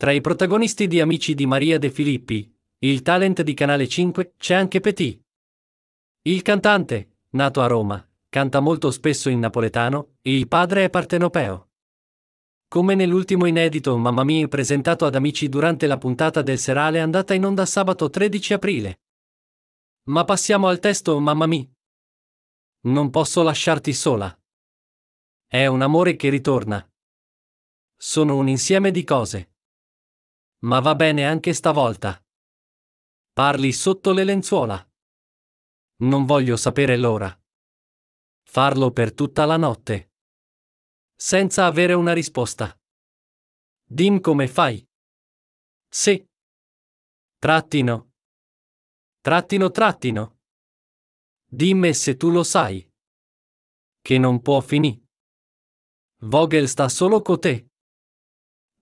Tra i protagonisti di Amici di Maria De Filippi, il talent di Canale 5, c'è anche Petit. Il cantante, nato a Roma, canta molto spesso in napoletano il padre è partenopeo. Come nell'ultimo inedito Mamma Mia presentato ad amici durante la puntata del serale andata in onda sabato 13 aprile. Ma passiamo al testo Mamma Mia. Non posso lasciarti sola. È un amore che ritorna. Sono un insieme di cose. Ma va bene anche stavolta. Parli sotto le lenzuola. Non voglio sapere l'ora. Farlo per tutta la notte. Senza avere una risposta. Dim come fai. Sì. Trattino. Trattino trattino. Dimme se tu lo sai. Che non può finì. Vogel sta solo con te.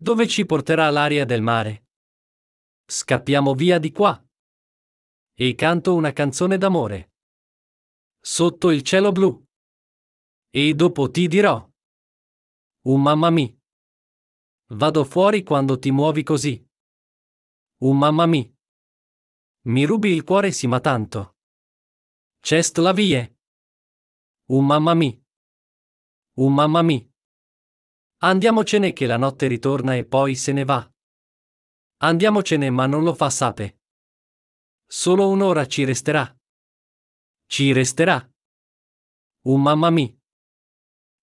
Dove ci porterà l'aria del mare? Scappiamo via di qua. E canto una canzone d'amore. Sotto il cielo blu. E dopo ti dirò. Un oh, mamma mi. Vado fuori quando ti muovi così. Un oh, mamma mi. Mi rubi il cuore sì ma tanto. Cest la vie. Un oh, mamma mi. Un mamma mi. Andiamocene che la notte ritorna e poi se ne va. Andiamocene ma non lo fa Sape. Solo un'ora ci resterà. Ci resterà. Un mamma mia.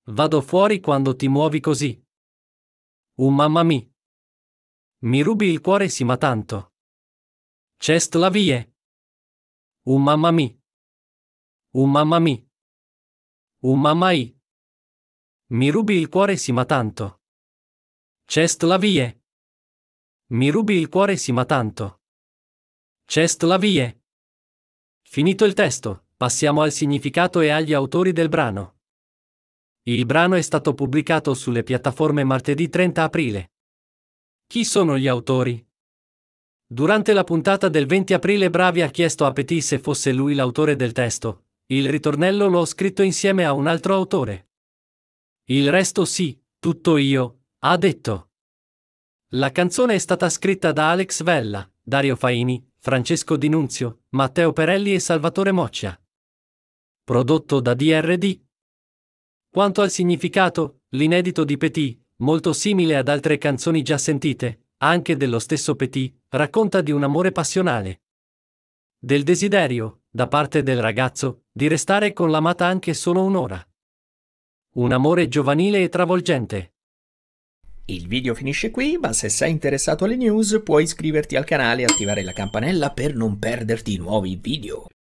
Vado fuori quando ti muovi così. Un mamma mia. Mi rubi il cuore sì ma tanto. Cest la vie. Un mamma mia. Un mamma mia. Un mamma i. Mi rubi il cuore sì ma tanto. Cest la vie. Mi rubi il cuore sì ma tanto. Cest la vie. Finito il testo, passiamo al significato e agli autori del brano. Il brano è stato pubblicato sulle piattaforme martedì 30 aprile. Chi sono gli autori? Durante la puntata del 20 aprile Bravi ha chiesto a Petit se fosse lui l'autore del testo. Il ritornello l'ho scritto insieme a un altro autore. Il resto sì, tutto io, ha detto. La canzone è stata scritta da Alex Vella, Dario Faini, Francesco Di Nunzio, Matteo Perelli e Salvatore Moccia. Prodotto da DRD. Quanto al significato, l'inedito di Petit, molto simile ad altre canzoni già sentite, anche dello stesso Petit, racconta di un amore passionale. Del desiderio, da parte del ragazzo, di restare con l'amata anche solo un'ora. Un amore giovanile e travolgente. Il video finisce qui, ma se sei interessato alle news puoi iscriverti al canale e attivare la campanella per non perderti nuovi video.